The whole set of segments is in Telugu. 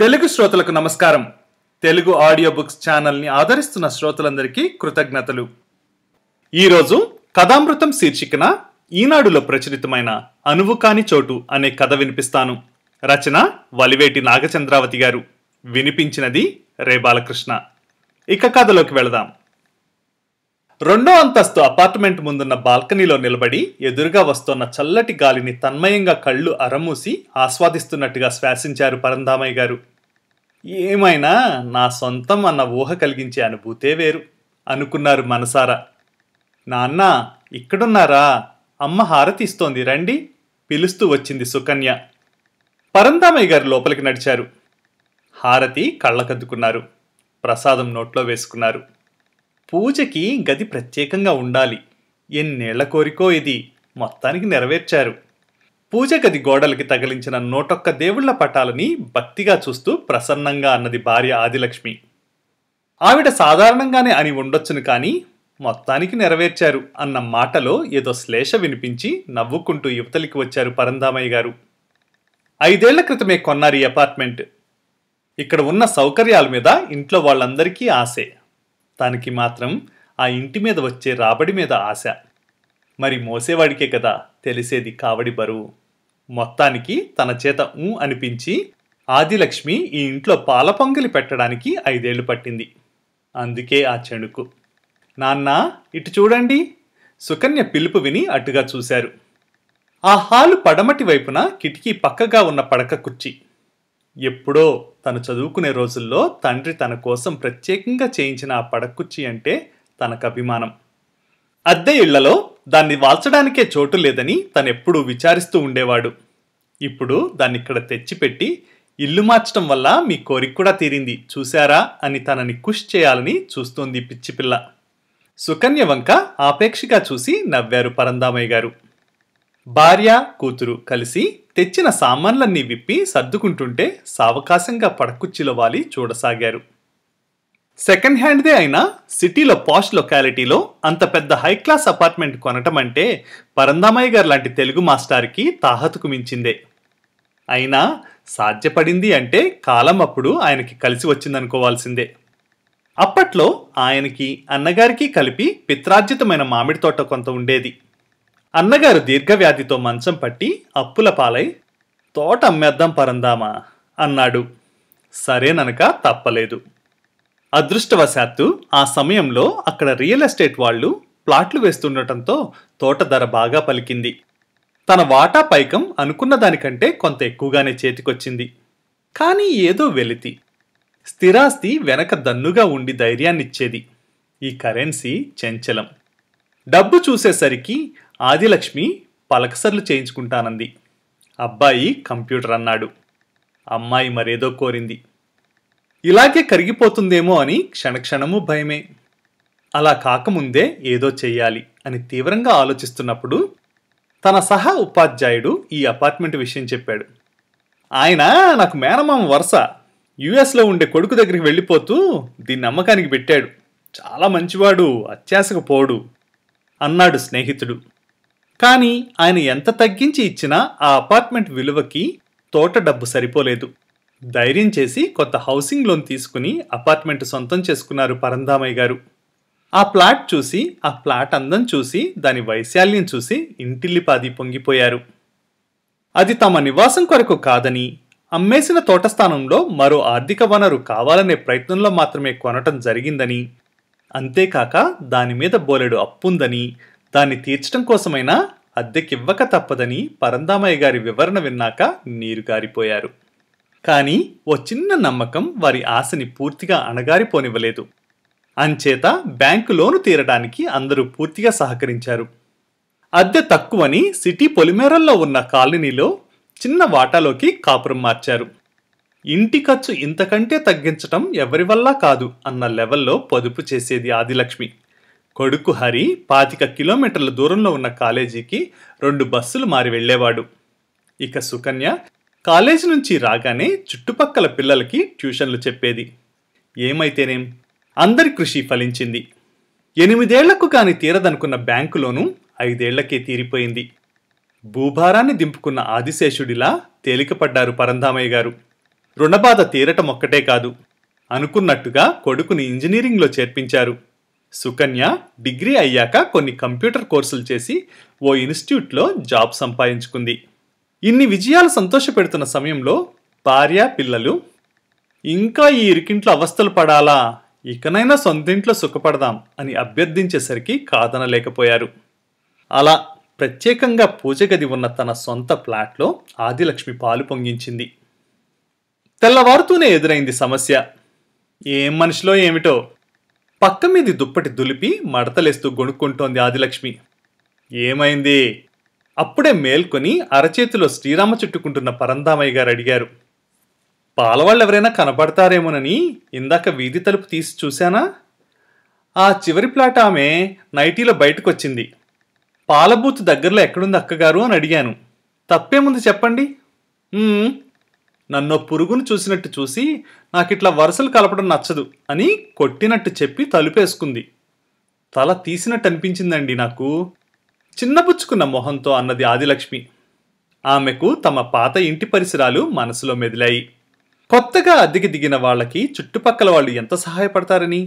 తెలుగు శ్రోతలకు నమస్కారం తెలుగు ఆడియో బుక్స్ ఛానల్ని ఆదరిస్తున్న శ్రోతలందరికీ కృతజ్ఞతలు ఈరోజు కథామృతం శీర్షికన ఈనాడులో ప్రచురితమైన అనువు కాని చోటు అనే కథ వినిపిస్తాను రచన వలివేటి నాగచంద్రావతి గారు వినిపించినది రేబాలకృష్ణ ఇక కథలోకి వెళదాం రెండో అంతస్తు అపార్ట్మెంట్ ముందున్న బాల్కనీలో నిలబడి ఎదురుగా వస్తున్న చల్లటి గాలిని తన్మయంగా కళ్ళు అరమూసి ఆస్వాదిస్తున్నట్టుగా శ్వాసించారు పరంధామయ్య గారు ఏమైనా నా సొంతం అన్న ఊహ కలిగించే అనుభూతే వేరు అనుకున్నారు మనసారా నాన్న ఇక్కడున్నారా అమ్మ హారతి ఇస్తోంది రండి పిలుస్తూ వచ్చింది సుకన్య పరంధామయ్య గారు లోపలికి నడిచారు హారతి కళ్ళకద్దుకున్నారు ప్రసాదం నోట్లో వేసుకున్నారు పూజకి గది ప్రత్యేకంగా ఉండాలి ఎన్నేళ్ల కోరికో ఇది మొత్తానికి నెరవేర్చారు పూజ గది గోడలకి తగిలించిన నూటొక్క దేవుళ్ల పటాలని భక్తిగా చూస్తూ ప్రసన్నంగా అన్నది భార్య ఆదిలక్ష్మి ఆవిడ సాధారణంగానే అని ఉండొచ్చును కానీ మొత్తానికి నెరవేర్చారు అన్న మాటలో ఏదో శ్లేష వినిపించి నవ్వుకుంటూ యువతలికి వచ్చారు పరందామయ్య గారు ఐదేళ్ల క్రితమే కొన్నారు ఈ అపార్ట్మెంట్ ఇక్కడ ఉన్న సౌకర్యాల మీద ఇంట్లో వాళ్ళందరికీ ఆశే తనకి మాత్రం ఆ ఇంటి మీద వచ్చే రాబడి మీద ఆశ మరి మోసేవాడికే కదా తెలిసేది కావడి బరువు మొత్తానికి తన చేత ఊ అనిపించి ఆదిలక్ష్మి ఈ ఇంట్లో పాల పొంగలి పెట్టడానికి ఐదేళ్లు పట్టింది అందుకే ఆ చెణుకు నాన్న ఇటు చూడండి సుకన్య పిలుపు విని అటుగా చూశారు ఆ హాలు పడమటి వైపున కిటికీ పక్కగా ఉన్న పడక కుర్చీ ఎప్పుడో తను చదువుకునే రోజుల్లో తండ్రి తన కోసం ప్రత్యేకంగా చేయించిన ఆ పడకుచ్చి అంటే తనకు అభిమానం అద్దె ఇళ్లలో దాన్ని వాల్చడానికే చోటు లేదని తనెప్పుడూ విచారిస్తూ ఉండేవాడు ఇప్పుడు దాన్ని ఇక్కడ తెచ్చిపెట్టి ఇల్లు మార్చడం వల్ల మీ కోరిక కూడా తీరింది చూశారా అని తనని కుష్ చేయాలని చూస్తోంది పిచ్చిపిల్ల సుకన్య వంక ఆపేక్షగా చూసి నవ్వారు పరందామయ్య గారు భార్య కూతురు కలిసి తెచ్చిన సామాన్లన్నీ విప్పి సర్దుకుంటుంటే సావకాశంగా పడకుచ్చిలో వాలి చూడసాగారు సెకండ్ హ్యాండ్దే అయినా సిటీలో పాష్ లొకాలిటీలో అంత పెద్ద హై క్లాస్ అపార్ట్మెంట్ కొనటం అంటే పరందామయ్య గారు లాంటి తెలుగు మాస్టార్కి తాహతుకు మించిందే అయినా సాధ్యపడింది అంటే కాలం అప్పుడు ఆయనకి కలిసి వచ్చిందనుకోవాల్సిందే అప్పట్లో ఆయనకి అన్నగారికి కలిపి పిత్రార్జితమైన మామిడి తోట కొంత ఉండేది అన్నగారు దీర్ఘవ్యాధితో మంచం పట్టి అప్పుల పాలై తోట అమ్మేద్దాం పరందామా అన్నాడు సరేననక తప్పలేదు అదృష్టవశాత్తు ఆ సమయంలో అక్కడ రియల్ ఎస్టేట్ వాళ్ళు ప్లాట్లు వేస్తుండటంతో తోట ధర బాగా పలికింది తన వాటా పైకం అనుకున్న దానికంటే కొంత ఎక్కువగానే చేతికొచ్చింది కానీ ఏదో వెలితి స్థిరాస్తి వెనక దన్నుగా ఉండి ధైర్యాన్నిచ్చేది ఈ కరెన్సీ చంచలం డబ్బు చూసేసరికి ఆదిలక్ష్మి పలకసర్లు చేయించుకుంటానంది అబ్బాయి కంప్యూటర్ అన్నాడు అమ్మాయి మరేదో కోరింది ఇలాగే కరిగిపోతుందేమో అని క్షణక్షణము భయమే అలా కాకముందే ఏదో చెయ్యాలి అని తీవ్రంగా ఆలోచిస్తున్నప్పుడు తన సహా ఉపాధ్యాయుడు ఈ అపార్ట్మెంట్ విషయం చెప్పాడు ఆయన నాకు మేనమామ వరుస యుఎస్లో ఉండే కొడుకు దగ్గరికి వెళ్ళిపోతూ దీన్ని అమ్మకానికి పెట్టాడు చాలా మంచివాడు అత్యాశకు పోడు అన్నాడు స్నేహితుడు కానీ ఆయన ఎంత తగ్గించి ఇచ్చినా ఆ అపార్ట్మెంట్ విలువకి తోట డబ్బు సరిపోలేదు ధైర్యం చేసి కొత్త హౌసింగ్ లోన్ తీసుకుని అపార్ట్మెంట్ సొంతం చేసుకున్నారు పరంధామయ్య గారు ఆ ప్లాట్ చూసి ఆ ప్లాట్ అందం చూసి దాని వైశాల్యం చూసి ఇంటిల్లిపాది పొంగిపోయారు అది తమ నివాసం కొరకు కాదని అమ్మేసిన తోట స్థానంలో మరో ఆర్థిక వనరు కావాలనే ప్రయత్నంలో మాత్రమే కొనటం జరిగిందని అంతేకాక దానిమీద బోలెడు అప్పుందని దాన్ని తీర్చడం కోసమైనా అద్దెకివ్వక తప్పదని పరందామయ్య గారి వివరణ విన్నాక నీరు గారిపోయారు కానీ ఓ చిన్న నమ్మకం వారి ఆశని పూర్తిగా అణగారిపోనివ్వలేదు అంచేత బ్యాంకు లోను తీరడానికి అందరూ పూర్తిగా సహకరించారు అద్దె తక్కువని సిటీ పొలిమేరల్లో ఉన్న కాలనీలో చిన్న వాటాలోకి కాపురం మార్చారు ఇంటి ఖర్చు ఇంతకంటే తగ్గించటం ఎవరి వల్ల కాదు అన్న లెవెల్లో పొదుపు చేసేది ఆదిలక్ష్మి కొడుకు హరి పాతిక కిలోమీటర్ల దూరంలో ఉన్న కాలేజీకి రెండు బస్సులు మారి వెళ్ళేవాడు ఇక సుకన్య కాలేజీ నుంచి రాగానే చుట్టుపక్కల పిల్లలకి ట్యూషన్లు చెప్పేది ఏమైతేనేం అందరి కృషి ఫలించింది ఎనిమిదేళ్లకు కాని తీరదనుకున్న బ్యాంకులోనూ ఐదేళ్లకే తీరిపోయింది భూభారాన్ని దింపుకున్న ఆదిశేషుడిలా తేలికపడ్డారు పరంధామయ్య గారు రుణబాధ తీరటం ఒక్కటే కాదు అనుకున్నట్టుగా కొడుకుని ఇంజనీరింగ్లో చేర్పించారు సుకన్య డిగ్రీ అయ్యాక కొన్ని కంప్యూటర్ కోర్సులు చేసి ఓ ఇన్స్టిట్యూట్లో జాబ్ సంపాదించుకుంది ఇన్ని విజయాలు సంతోషపెడుతున్న సమయంలో భార్య పిల్లలు ఇంకా ఈ ఇరికింట్లో అవస్థలు పడాలా ఇకనైనా సొంతింట్లో సుఖపడదాం అని అభ్యర్థించేసరికి కాదనలేకపోయారు అలా ప్రత్యేకంగా పూజ గది ఉన్న తన సొంత ప్లాట్లో ఆదిలక్ష్మి పాలు పొంగించింది తెల్లవారుతూనే ఎదురైంది సమస్య ఏం మనిషిలో ఏమిటో పక్క మీది దుప్పటి దులిపి మడతలేస్తూ గొణుక్కుంటోంది ఆదిలక్ష్మి ఏమైంది అప్పుడే మేల్కొని అరచేతిలో శ్రీరామ చుట్టుకుంటున్న పరంధామయ్య గారు అడిగారు పాలవాళ్ళు ఎవరైనా కనపడతారేమోనని ఇందాక వీధి తలుపు తీసి చూశానా ఆ చివరి ప్లాట్ ఆమె నైటీలో బయటకు వచ్చింది పాలబూత్ దగ్గరలో ఎక్కడుంది అక్కగారు అని అడిగాను తప్పేముంది చెప్పండి నన్ను పురుగును చూసినట్టు చూసి నాకిట్లా వరుసలు కలపడం నచ్చదు అని కొట్టినట్టు చెప్పి తలుపేసుకుంది తల తీసినట్టు అనిపించిందండి నాకు చిన్నపుచ్చుకున్న మొహంతో అన్నది ఆదిలక్ష్మి ఆమెకు తమ పాత ఇంటి పరిసరాలు మనసులో మెదిలాయి కొత్తగా అద్దెకి దిగిన వాళ్ళకి చుట్టుపక్కల వాళ్ళు ఎంత సహాయపడతారని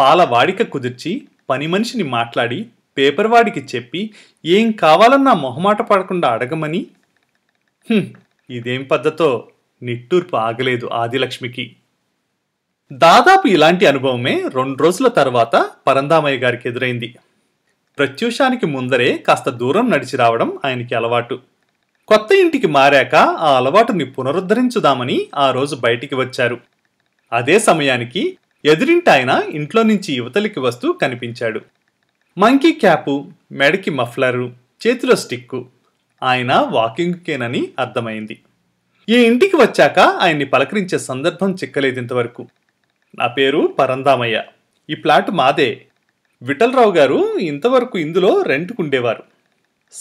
పాల వాడిక కుదిర్చి పని మనిషిని మాట్లాడి పేపర్ వాడికి చెప్పి ఏం కావాలన్నా మొహమాట పడకుండా అడగమని ఇదేం పద్ధతో నిట్టూర్పు ఆగలేదు ఆదిలక్ష్మికి దాదాపు ఇలాంటి అనుభవమే రెండు రోజుల తర్వాత పరందామయ్య గారికి ఎదురైంది ప్రత్యూషానికి ముందరే కాస్త దూరం నడిచి రావడం ఆయనకి అలవాటు కొత్త ఇంటికి మారాక ఆ అలవాటుని పునరుద్ధరించుదామని ఆ రోజు బయటికి వచ్చారు అదే సమయానికి ఎదురింటాయన ఇంట్లో నుంచి యువతలికి వస్తూ కనిపించాడు మంకీ క్యాపు మెడకి మఫ్లరు చేతిలో స్టిక్కు ఆయన వాకింగ్కేనని అర్థమైంది ఈ ఇంటికి వచ్చాక ఆయన్ని పలకరించే సందర్భం చిక్కలేదు ఇంతవరకు నా పేరు పరందామయ్య ఈ ప్లాట్ మాదే విఠలరావు గారు ఇంతవరకు ఇందులో రెంట్కుండేవారు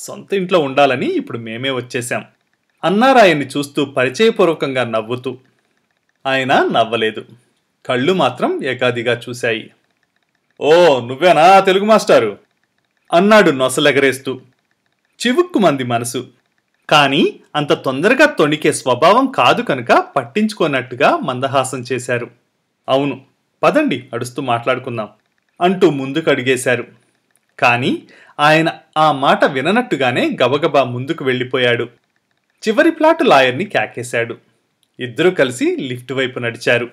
సొంత ఇంట్లో ఉండాలని ఇప్పుడు మేమే వచ్చేశాం అన్నారు ఆయన్ని చూస్తూ పరిచయపూర్వకంగా నవ్వుతూ ఆయన నవ్వలేదు కళ్ళు మాత్రం ఏకాదిగా చూశాయి ఓ నువ్వేనా తెలుగు మాస్టారు అన్నాడు నొసలెగరేస్తూ చివుక్కుమంది మనసు కానీ అంత తొందరగా తొణికే స్వభావం కాదు కనుక పట్టించుకోనట్టుగా మందహాసం చేశారు అవును పదండి అడుస్తూ మాట్లాడుకుందాం అంటూ ముందుకు అడిగేశారు కానీ ఆయన ఆ మాట విననట్టుగానే గబగబా ముందుకు వెళ్ళిపోయాడు చివరి ప్లాటు లాయర్ని క్యాకేశాడు ఇద్దరూ కలిసి లిఫ్ట్ వైపు నడిచారు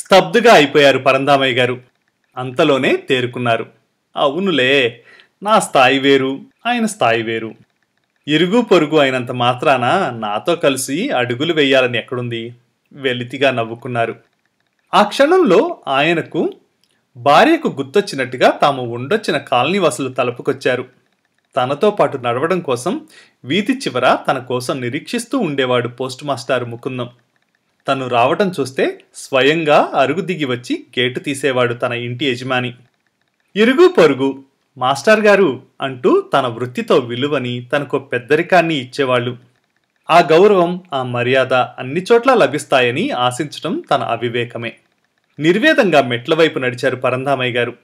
స్తబ్దుగా అయిపోయారు పరందామయ్య గారు అంతలోనే తేరుకున్నారు అవునులే నా స్థాయి వేరు ఆయన స్థాయి వేరు ఇరుగు పొరుగు అయినంత మాత్రాన నాతో కలిసి అడుగులు వేయాలని ఎక్కడుంది వెలితిగా నవ్వుకున్నారు ఆ క్షణంలో ఆయనకు భార్యకు గుర్తొచ్చినట్టుగా తాము ఉండొచ్చిన కాలనీవాసులు తలుపుకొచ్చారు తనతో పాటు నడవడం కోసం వీధి చివర తన కోసం నిరీక్షిస్తూ ఉండేవాడు పోస్ట్ మాస్టర్ ముకుందం తను రావటం చూస్తే స్వయంగా అరుగు దిగి వచ్చి గేటు తీసేవాడు తన ఇంటి యజమాని ఇరుగు పొరుగు మాస్టర్ గారు అంటూ తన వృత్తితో విలువని తనకు పెద్దరికాన్ని ఇచ్చేవాళ్ళు ఆ గౌరవం ఆ మర్యాద అన్ని చోట్ల లభిస్తాయని ఆశించడం తన అవివేకమే నిర్వేదంగా మెట్ల వైపు నడిచారు పరంధామయ్య గారు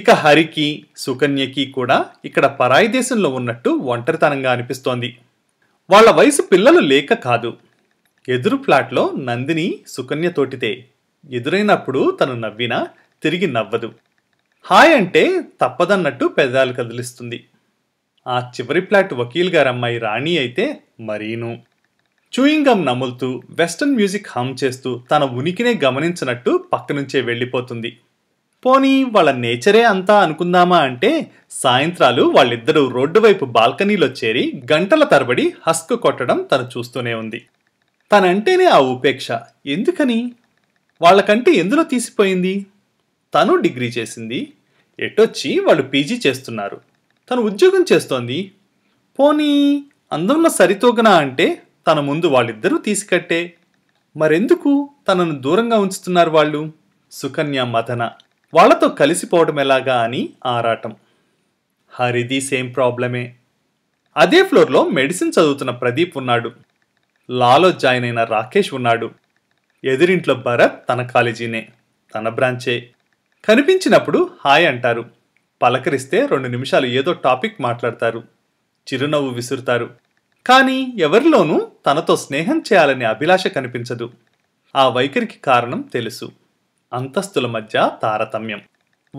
ఇక హరికి సుకన్యకి కూడా ఇక్కడ పరాయి దేశంలో ఉన్నట్టు ఒంటరితనంగా అనిపిస్తోంది వాళ్ల వయసు పిల్లలు లేక కాదు ఎదురు ఫ్లాట్లో నందిని సుకన్య తోటితే ఎదురైనప్పుడు తను నవ్వినా తిరిగి నవ్వదు హాయ్ అంటే తప్పదన్నట్టు పెదాలు కదిలిస్తుంది ఆ చివరి ప్లాట్ వకీల్ గారమ్మాయి రాణి అయితే మరీను చూయింగం నములుతూ వెస్టర్న్ మ్యూజిక్ హమ్ చేస్తూ తన ఉనికినే గమనించినట్టు పక్కనుంచే వెళ్ళిపోతుంది పోనీ వాళ్ళ నేచరే అంతా అనుకుందామా అంటే సాయంత్రాలు వాళ్ళిద్దరూ రోడ్డు వైపు బాల్కనీలో చేరి గంటల తరబడి హస్క్ కొట్టడం తను చూస్తూనే ఉంది తనంటేనే ఆ ఉపేక్ష ఎందుకని వాళ్ళకంటే ఎందులో తీసిపోయింది తను డిగ్రీ చేసింది ఎటొచ్చి వాళ్ళు పీజీ చేస్తున్నారు తను ఉద్యోగం చేస్తోంది పోనీ అందంలో సరితోగనా అంటే తన ముందు వాళ్ళిద్దరూ తీసుకట్టే మరెందుకు తనను దూరంగా ఉంచుతున్నారు వాళ్ళు సుకన్య మదన వాళ్లతో కలిసిపోవడం ఎలాగా అని ఆరాటం హరిది సేమ్ ప్రాబ్లమే అదే ఫ్లోర్లో మెడిసిన్ చదువుతున్న ప్రదీప్ ఉన్నాడు లాలో జాయిన్ అయిన రాకేష్ ఉన్నాడు ఎదురింట్లో భరత్ తన కాలేజీనే తన బ్రాంచే కనిపించినప్పుడు హాయ్ అంటారు పలకరిస్తే రెండు నిమిషాలు ఏదో టాపిక్ మాట్లాడతారు చిరునవ్వు విసురుతారు కానీ ఎవరిలోనూ తనతో స్నేహం చేయాలనే అభిలాష కనిపించదు ఆ వైఖరికి కారణం తెలుసు అంతస్తుల మధ్య తారతమ్యం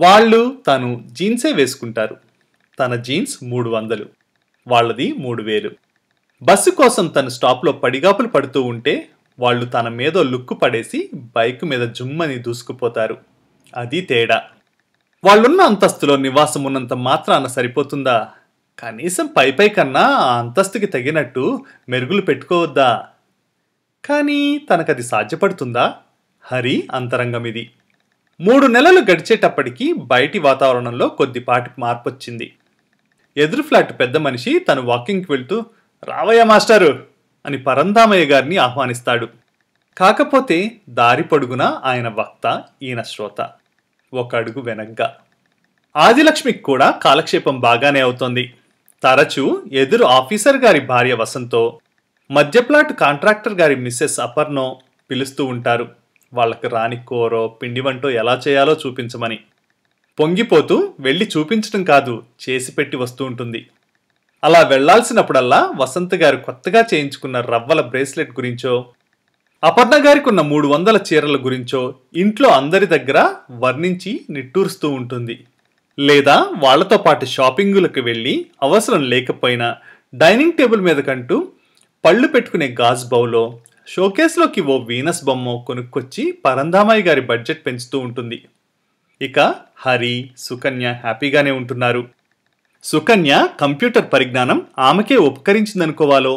వాళ్ళు తను జీన్సే వేసుకుంటారు తన జీన్స్ మూడు వందలు వాళ్ళది మూడు వేలు బస్సు కోసం తను స్టాప్లో పడిగాపులు పడుతూ ఉంటే వాళ్ళు తన మీద లుక్కు పడేసి బైక్ మీద జుమ్మని దూసుకుపోతారు అది తేడా వాళ్ళున్న అంతస్తులో నివాసం ఉన్నంత మాత్రాన సరిపోతుందా కనీసం పైపై కన్నా ఆ అంతస్తుకి తగినట్టు మెరుగులు పెట్టుకోవద్దా కానీ తనకది సాధ్యపడుతుందా హరి అంతరంగం ఇది మూడు నెలలు గడిచేటప్పటికీ బయటి వాతావరణంలో కొద్దిపాటి మార్పు వచ్చింది ఎదురు ఫ్లాట్ పెద్ద మనిషి తను వాకింగ్కి వెళ్తూ రావయ్య మాస్టారు అని పరంధామయ్య గారిని ఆహ్వానిస్తాడు కాకపోతే దారి పొడుగున ఆయన వక్త ఈయన శ్రోత ఒక అడుగు వెనగ్గా ఆదిలక్ష్మికి కూడా కాలక్షేపం బాగానే అవుతోంది తరచూ ఎదురు ఆఫీసర్ గారి భార్య వసంతో మధ్యప్లాట్ కాంట్రాక్టర్ గారి మిస్సెస్ అపర్నో పిలుస్తూ ఉంటారు వాళ్ళకి రాని కూరో పిండి వంటో ఎలా చేయాలో చూపించమని పొంగిపోతూ వెళ్ళి చూపించడం కాదు చేసి పెట్టి వస్తూ ఉంటుంది అలా వెళ్లాల్సినప్పుడల్లా వసంత్ గారు కొత్తగా చేయించుకున్న రవ్వల బ్రేస్లెట్ గురించో అపర్ణ గారికి ఉన్న మూడు వందల చీరల గురించో ఇంట్లో అందరి దగ్గర వర్ణించి నిట్టూరుస్తూ ఉంటుంది లేదా వాళ్లతో పాటు షాపింగులకు వెళ్ళి అవసరం లేకపోయినా డైనింగ్ టేబుల్ మీద కంటూ పళ్ళు పెట్టుకునే గాజు బౌలో షోకేస్లోకి ఓ వీనస్ బొమ్మ కొనుక్కొచ్చి పరంధామాయి గారి బడ్జెట్ పెంచుతూ ఉంటుంది ఇక హరి సుకన్య హ్యాపీగానే ఉంటున్నారు సుకన్య కంప్యూటర్ పరిజ్ఞానం ఆమెకే ఉపకరించిందనుకోవాలో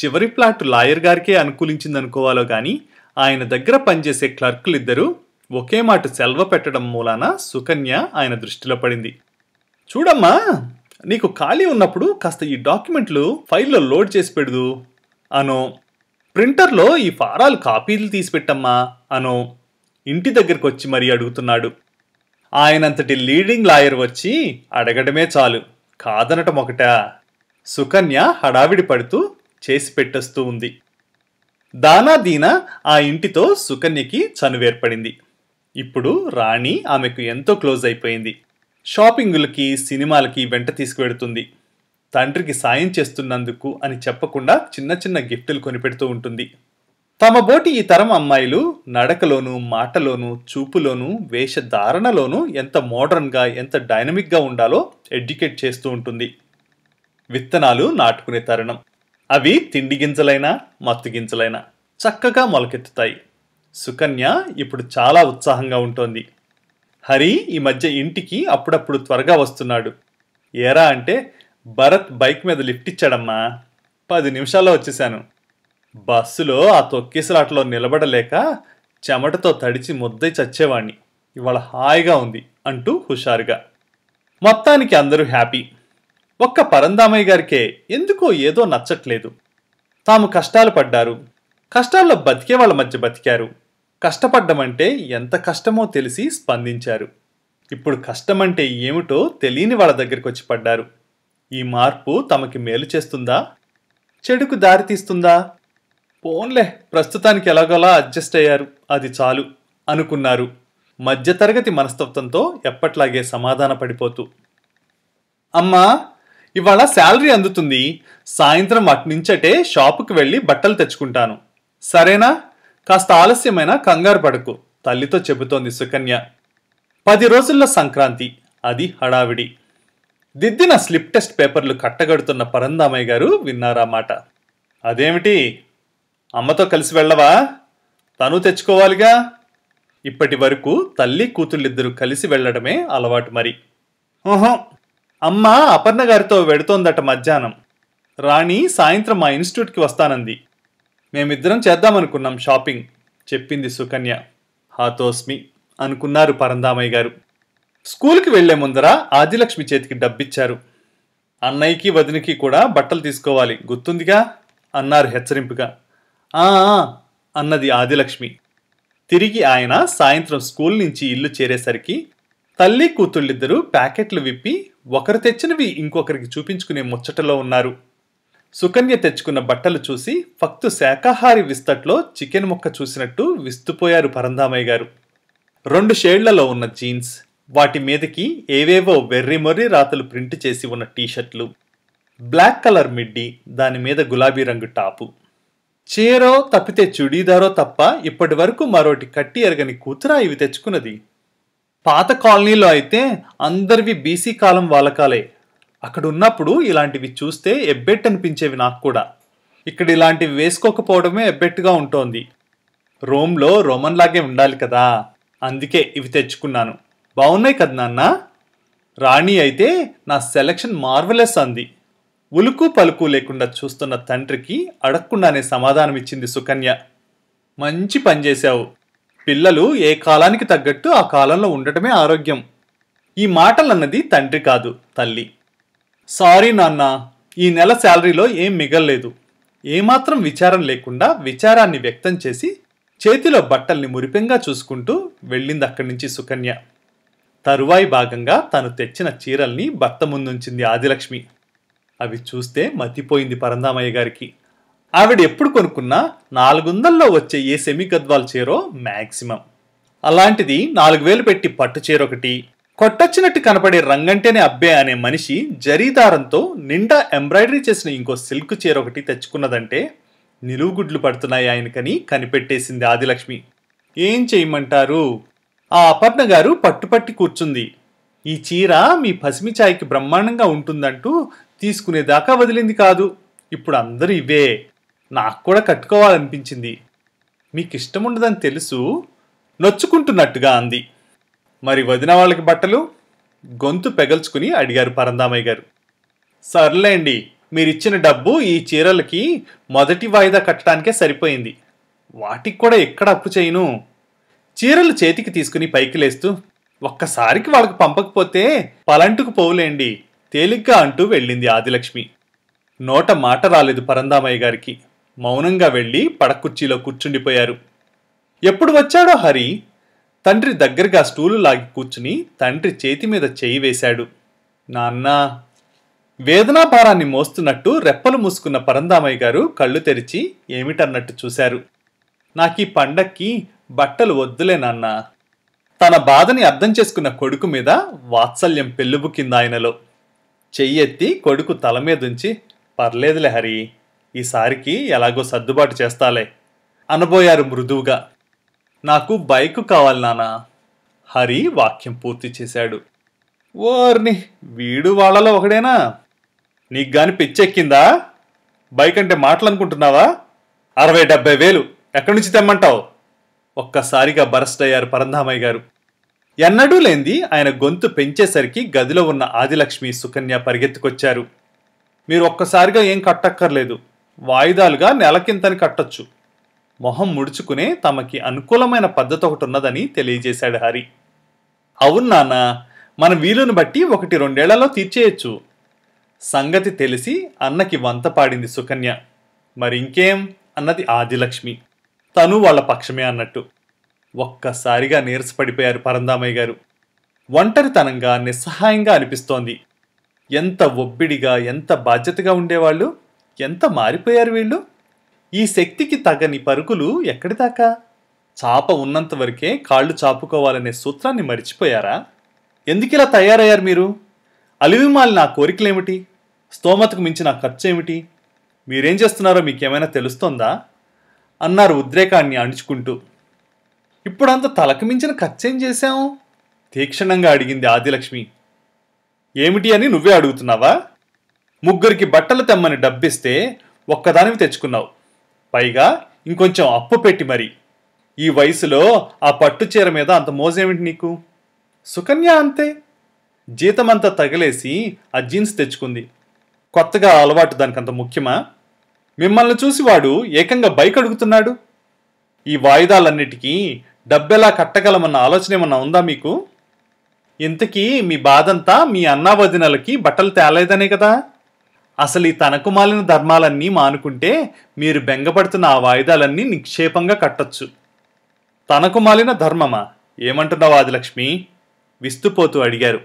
చివరి ప్లాట్ లాయర్ గారికే అనుకూలించిందనుకోవాలో కానీ ఆయన దగ్గర పనిచేసే క్లర్కులు ఇద్దరు ఒకే మాట సెల్వ పెట్టడం మూలాన సుకన్య ఆయన దృష్టిలో పడింది చూడమ్మా నీకు ఖాళీ ఉన్నప్పుడు కాస్త ఈ డాక్యుమెంట్లు ఫైల్లో లోడ్ చేసి పెడదు అనో ప్రింటర్లో ఈ ఫారాలు కాపీలు తీసి పెట్టమ్మా అనో ఇంటి దగ్గరికి వచ్చి మరీ అడుగుతున్నాడు ఆయనంతటి లీడింగ్ లాయర్ వచ్చి అడగడమే చాలు కాదనటం ఒకట సుకన్య హడావిడి పడుతూ చేసి పెట్టేస్తూ ఉంది దానాదీన ఆ ఇంటితో సుకన్యకి చనువేర్పడింది ఇప్పుడు రాణి ఆమెకు ఎంతో క్లోజ్ అయిపోయింది షాపింగులకి సినిమాలకి వెంట తీసుకువెడుతుంది తండ్రికి సాయం చేస్తున్నందుకు అని చెప్పకుండా చిన్న చిన్న గిఫ్టులు కొనిపెడుతూ ఉంటుంది తమ బోటి ఈ తరం అమ్మాయిలు నడకలోనూ మాటలోనూ చూపులోనూ వేషధారణలోనూ ఎంత మోడర్న్గా ఎంత డైనమిక్గా ఉండాలో ఎడ్యుకేట్ చేస్తూ ఉంటుంది విత్తనాలు నాటుకునే తరుణం అవి తిండి గింజలైనా మత్తు గింజలైనా చక్కగా మొలకెత్తుతాయి సుకన్య ఇప్పుడు చాలా ఉత్సాహంగా ఉంటోంది హరి ఈ మధ్య ఇంటికి అప్పుడప్పుడు త్వరగా వస్తున్నాడు ఏరా అంటే భరత్ బైక్ మీద లిఫ్ట్ ఇచ్చాడమ్మా పది నిమిషాల్లో వచ్చేసాను బస్సులో ఆ తొక్కేసలాట్లో నిలబడలేక చెమటతో తడిచి ముద్దై చచ్చేవాణ్ణి ఇవాళ హాయిగా ఉంది అంటూ హుషారుగా మొత్తానికి అందరూ హ్యాపీ ఒక్క పరందామయ్య గారికే ఎందుకో ఏదో నచ్చట్లేదు తాము కష్టాలు పడ్డారు కష్టాల్లో బతికే వాళ్ళ మధ్య బతికారు కష్టపడ్డమంటే ఎంత కష్టమో తెలిసి స్పందించారు ఇప్పుడు కష్టమంటే ఏమిటో తెలియని వాళ్ళ దగ్గరికి వచ్చి పడ్డారు ఈ మార్పు తమకి మేలు చేస్తుందా చెడుకు దారి తీస్తుందా పోన్లే ప్రస్తుతానికి ఎలాగోలా అడ్జస్ట్ అయ్యారు అది చాలు అనుకున్నారు మధ్యతరగతి మనస్తత్వంతో ఎప్పట్లాగే సమాధాన పడిపోతూ అమ్మా ఇవాళ శాలరీ అందుతుంది సాయంత్రం అట్నుంచటే షాపుకి వెళ్ళి బట్టలు తెచ్చుకుంటాను సరేనా కాస్త ఆలస్యమైన కంగారు పడకు తల్లితో చెబుతోంది సుకన్య పది రోజుల్లో సంక్రాంతి అది హడావిడి దిద్దిన స్లిప్ టెస్ట్ పేపర్లు కట్టగడుతున్న పరందామయ్య గారు విన్నారా మాట అదేమిటి అమ్మతో కలిసి వెళ్ళవా తను తెచ్చుకోవాలిగా ఇప్పటి వరకు తల్లి కూతుళ్ళిద్దరూ కలిసి వెళ్ళడమే అలవాటు మరి ఓహో అమ్మ అపర్ణ గారితో వెడుతోందట మధ్యాహ్నం రాణి సాయంత్రం మా ఇన్స్టిట్యూట్కి వస్తానంది మేమిద్దరం చేద్దామనుకున్నాం షాపింగ్ చెప్పింది సుకన్య హాతోస్మి అనుకున్నారు పరందామయ్య గారు స్కూల్కి వెళ్లే ముందర ఆదిలక్ష్మి చేతికి డబ్బిచ్చారు అన్నయ్యకి వదినికి కూడా బట్టలు తీసుకోవాలి గుర్తుందిగా అన్నారు హెచ్చరింపుగా ఆ అన్నది ఆదిలక్ష్మి తిరిగి ఆయన సాయంత్రం స్కూల్ నుంచి ఇల్లు చేరేసరికి తల్లి కూతుళ్ళిద్దరూ ప్యాకెట్లు విప్పి ఒకరు తెచ్చినవి ఇంకొకరికి చూపించుకునే ముచ్చటలో ఉన్నారు సుకన్య తెచ్చుకున్న బట్టలు చూసి ఫక్తు శాకాహారి విస్తట్లో చికెన్ ముక్క చూసినట్టు విస్తుపోయారు పరంధామయ్య గారు రెండు షేడ్లలో ఉన్న జీన్స్ వాటి మీదకి ఏవేవో వెర్రిమొర్రి రాతలు ప్రింట్ చేసి ఉన్న టీషర్ట్లు బ్లాక్ కలర్ మిడ్డీ దాని మీద గులాబీ రంగు టాపు చీరో తప్పితే చుడీదారో తప్ప ఇప్పటి వరకు మరోటి కట్టి ఎరగని కూతురా ఇవి తెచ్చుకున్నది పాత కాలనీలో అయితే అందరివి బీసీ కాలం వాలకాలే అక్కడ ఉన్నప్పుడు ఇలాంటివి చూస్తే ఎబ్బెట్ అనిపించేవి నాకు కూడా ఇక్కడ ఇలాంటివి వేసుకోకపోవడమే ఎబ్బెట్టుగా ఉంటోంది రోమ్లో రోమన్ లాగే ఉండాలి కదా అందుకే ఇవి తెచ్చుకున్నాను బాగున్నాయి కదా నాన్న రాణి అయితే నా సెలక్షన్ మార్వలెస్ అంది ఉలుకు పలుకు లేకుండా చూస్తున్న తండ్రికి అడగకుండానే సమాధానం ఇచ్చింది సుకన్య మంచి పని పిల్లలు ఏ కాలానికి తగ్గట్టు ఆ కాలంలో ఉండటమే ఆరోగ్యం ఈ మాటలన్నది తండ్రి కాదు తల్లి సారీ నాన్న ఈ నెల శాలరీలో ఏం మిగల్లేదు ఏమాత్రం విచారం లేకుండా విచారాన్ని వ్యక్తం చేసి చేతిలో బట్టల్ని మురిపెంగా చూసుకుంటూ వెళ్ళింది అక్కడి నుంచి సుకన్య తరువాయి భాగంగా తను తెచ్చిన చీరల్ని భర్త ముందుంచింది ఆదిలక్ష్మి అవి చూస్తే మతిపోయింది పరందామయ్య గారికి ఆవిడ ఎప్పుడు కొనుక్కున్నా నాలుగు వందల్లో వచ్చే ఏ సెమీ గద్వాల్ చీరో మ్యాక్సిమం అలాంటిది నాలుగు వేలు పెట్టి పట్టు చీర ఒకటి కొట్టొచ్చినట్టు కనపడే రంగంటేనే అబ్బే అనే మనిషి జరీదారంతో నిండా ఎంబ్రాయిడరీ చేసిన ఇంకో సిల్క్ చీర ఒకటి తెచ్చుకున్నదంటే నిలువుగుడ్లు పడుతున్నాయి ఆయనకని కనిపెట్టేసింది ఆదిలక్ష్మి ఏం చేయమంటారు ఆ అపర్ణ గారు పట్టుపట్టి కూర్చుంది ఈ చీర మీ పసిమి ఛాయ్కి బ్రహ్మాండంగా ఉంటుందంటూ తీసుకునేదాకా వదిలింది కాదు ఇప్పుడు అందరూ ఇవే నాకు కూడా కట్టుకోవాలనిపించింది మీకు ఇష్టం ఉండదని తెలుసు నొచ్చుకుంటున్నట్టుగా అంది మరి వదిన వాళ్ళకి బట్టలు గొంతు పెగల్చుకుని అడిగారు పరందామయ్య గారు సర్లేండి మీరిచ్చిన డబ్బు ఈ చీరలకి మొదటి వాయిదా కట్టడానికే సరిపోయింది వాటికి కూడా ఎక్కడ అప్పు చేయను చీరలు చేతికి తీసుకుని పైకి లేస్తూ ఒక్కసారికి వాళ్ళకి పంపకపోతే పలంటుకు పోవులేండి తేలిగ్గా అంటూ వెళ్ళింది ఆదిలక్ష్మి నోట మాట రాలేదు పరందామయ్య గారికి మౌనంగా వెళ్ళి పడకుర్చీలో కూర్చుండిపోయారు ఎప్పుడు వచ్చాడో హరి తండ్రి దగ్గరగా స్టూలు లాగి కూర్చుని తండ్రి చేతి మీద చేయి వేశాడు నాన్న వేదనాభారాన్ని మోస్తున్నట్టు రెప్పలు మూసుకున్న పరందామయ్య గారు కళ్ళు తెరిచి ఏమిటన్నట్టు చూశారు నాకీ పండక్కి బట్టలు వద్దులే నాన్న తన బాధని అర్థం చేసుకున్న కొడుకు మీద వాత్సల్యం పెళ్ళుబుకింది ఆయనలో చెయ్యెత్తి కొడుకు తల ఉంచి పర్లేదులే హరి ఈసారికి ఎలాగో సర్దుబాటు చేస్తాలే అనబోయారు మృదువుగా నాకు బైకు కావాలి నానా హరి వాక్యం పూర్తి చేశాడు ఓర్ని వీడు వాళ్ళలో ఒకడేనా నీకు గాని పిచ్చెక్కిందా బైక్ అంటే మాటలనుకుంటున్నావా అరవై డెబ్బై వేలు ఎక్కడి నుంచి తెమ్మంటావు ఒక్కసారిగా బరస్ట్ అయ్యారు పరంధామయ్య గారు ఎన్నడూ లేంది ఆయన గొంతు పెంచేసరికి గదిలో ఉన్న ఆదిలక్ష్మి సుకన్య పరిగెత్తుకొచ్చారు మీరు ఒక్కసారిగా ఏం కట్టక్కర్లేదు వాయిదాలుగా నెలకింతని కట్టొచ్చు మొహం ముడుచుకునే తమకి అనుకూలమైన పద్ధతి ఒకటి ఉన్నదని తెలియజేశాడు హరి అవును నాన్న మన వీలును బట్టి ఒకటి రెండేళ్లలో తీర్చేయచ్చు సంగతి తెలిసి అన్నకి వంత పాడింది సుకన్య మరి ఇంకేం అన్నది ఆదిలక్ష్మి తను వాళ్ళ పక్షమే అన్నట్టు ఒక్కసారిగా నీరసపడిపోయారు పరందామయ్య గారు ఒంటరితనంగా నిస్సహాయంగా అనిపిస్తోంది ఎంత ఒబ్బిడిగా ఎంత బాధ్యతగా ఉండేవాళ్ళు ఎంత మారిపోయారు వీళ్ళు ఈ శక్తికి తగని పరుగులు ఎక్కడిదాకా చాప ఉన్నంత వరకే కాళ్ళు చాపుకోవాలనే సూత్రాన్ని మర్చిపోయారా ఎందుకిలా తయారయ్యారు మీరు అలివిమాలి నా కోరికలేమిటి స్తోమతకు మించిన ఖర్చు ఏమిటి మీరేం చేస్తున్నారో మీకేమైనా తెలుస్తోందా అన్నారు ఉద్రేకాన్ని అణుచుకుంటూ ఇప్పుడంత తలకు మించిన ఖర్చేం చేశాం తీక్షణంగా అడిగింది ఆదిలక్ష్మి ఏమిటి అని నువ్వే అడుగుతున్నావా ముగ్గురికి బట్టలు తెమ్మని డబ్బిస్తే ఒక్కదానివి తెచ్చుకున్నావు పైగా ఇంకొంచెం అప్పు పెట్టి మరి ఈ వయసులో ఆ పట్టు చీర మీద అంత మోజేమిటి నీకు సుకన్య అంతే జీతమంతా తగిలేసి ఆ జీన్స్ తెచ్చుకుంది కొత్తగా అలవాటు దానికంత ముఖ్యమా మిమ్మల్ని చూసి వాడు ఏకంగా బైక్ అడుగుతున్నాడు ఈ వాయిదాలన్నిటికీ డబ్బెలా కట్టగలమన్న ఆలోచన ఏమన్నా ఉందా మీకు ఇంతకీ మీ బాధంతా మీ అన్నా వదినలకి బట్టలు తేలేదనే కదా అసలు ఈ తనకు మాలిన ధర్మాలన్నీ మానుకుంటే మీరు బెంగపడుతున్న ఆ వాయిదాలన్నీ నిక్షేపంగా కట్టచ్చు తనకు మాలిన ధర్మమా ఏమంటున్నావు ఆదిలక్ష్మి విస్తుపోతూ అడిగారు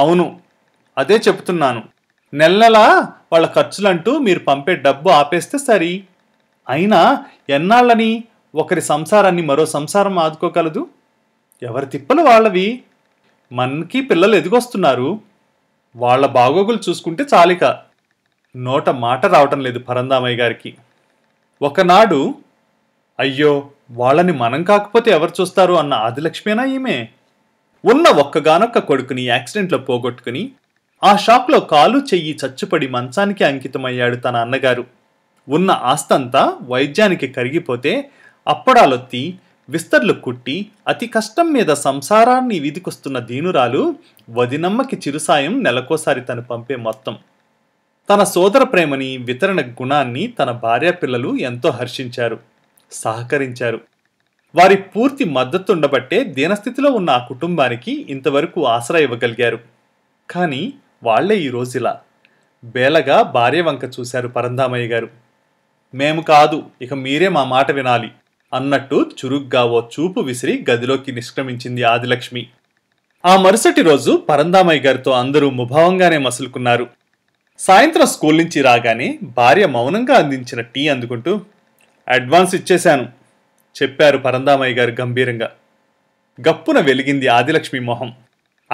అవును అదే చెప్తున్నాను నెల నెలా వాళ్ళ ఖర్చులంటూ మీరు పంపే డబ్బు ఆపేస్తే సరి అయినా ఎన్నాళ్ళని ఒకరి సంసారాన్ని మరో సంసారం ఆదుకోగలదు ఎవరి తిప్పలు వాళ్ళవి మనకి పిల్లలు ఎదిగొస్తున్నారు వాళ్ళ బాగోగులు చూసుకుంటే చాలిక నోట మాట రావటం లేదు పరందామయ్య గారికి ఒకనాడు అయ్యో వాళ్ళని మనం కాకపోతే ఎవరు చూస్తారు అన్న ఆదిలక్ష్మేనా ఈమె ఉన్న ఒక్కగానొక్క కొడుకుని యాక్సిడెంట్లో పోగొట్టుకుని ఆ షాక్లో కాలు చెయ్యి చచ్చుపడి మంచానికి అంకితమయ్యాడు తన అన్నగారు ఉన్న ఆస్తంతా వైద్యానికి కరిగిపోతే అప్పడాలొత్తి విస్తర్లు కుట్టి అతి కష్టం మీద సంసారాన్ని వీధికొస్తున్న దీనురాలు వదినమ్మకి చిరుసాయం నెలకోసారి తను పంపే మొత్తం తన సోదర ప్రేమని వితరణ గుణాన్ని తన భార్య పిల్లలు ఎంతో హర్షించారు సహకరించారు వారి పూర్తి మద్దతు ఉండబట్టే దీనస్థితిలో ఉన్న ఆ కుటుంబానికి ఇంతవరకు ఆసరా ఇవ్వగలిగారు కానీ వాళ్లే ఈ ఇలా బేలగా భార్య వంక చూశారు పరంధామయ్య గారు మేము కాదు ఇక మీరే మా మాట వినాలి అన్నట్టు చురుగ్గా ఓ చూపు విసిరి గదిలోకి నిష్క్రమించింది ఆదిలక్ష్మి ఆ మరుసటి రోజు పరంధామయ్య గారితో అందరూ ముభావంగానే మసులుకున్నారు సాయంత్రం స్కూల్ నుంచి రాగానే భార్య మౌనంగా అందించిన టీ అందుకుంటూ అడ్వాన్స్ ఇచ్చేశాను చెప్పారు పరందామయ్య గారు గంభీరంగా గప్పున వెలిగింది ఆదిలక్ష్మి మొహం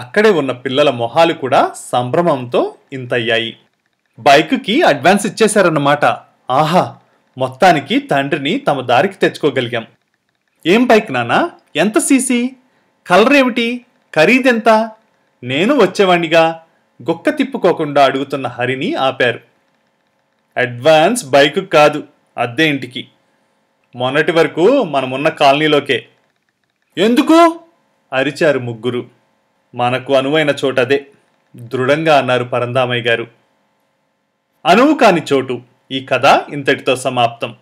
అక్కడే ఉన్న పిల్లల మొహాలు కూడా సంభ్రమంతో ఇంతయ్యాయి బైక్కి అడ్వాన్స్ ఇచ్చేశారన్నమాట ఆహా మొత్తానికి తండ్రిని తమ దారికి తెచ్చుకోగలిగాం ఏం బైక్ నానా ఎంత సీసీ కలర్ ఏమిటి ఖరీదెంత నేను వచ్చేవాణ్ణిగా గొక్క తిప్పుకోకుండా అడుగుతున్న హరిని ఆపారు అడ్వాన్స్ బైక్ కాదు అద్దె ఇంటికి మొన్నటి వరకు మనమున్న కాలనీలోకే ఎందుకు అరిచారు ముగ్గురు మనకు అనువైన చోటదే దృఢంగా అన్నారు పరందామయ్య గారు అనువు కాని చోటు ఈ కథ ఇంతటితో సమాప్తం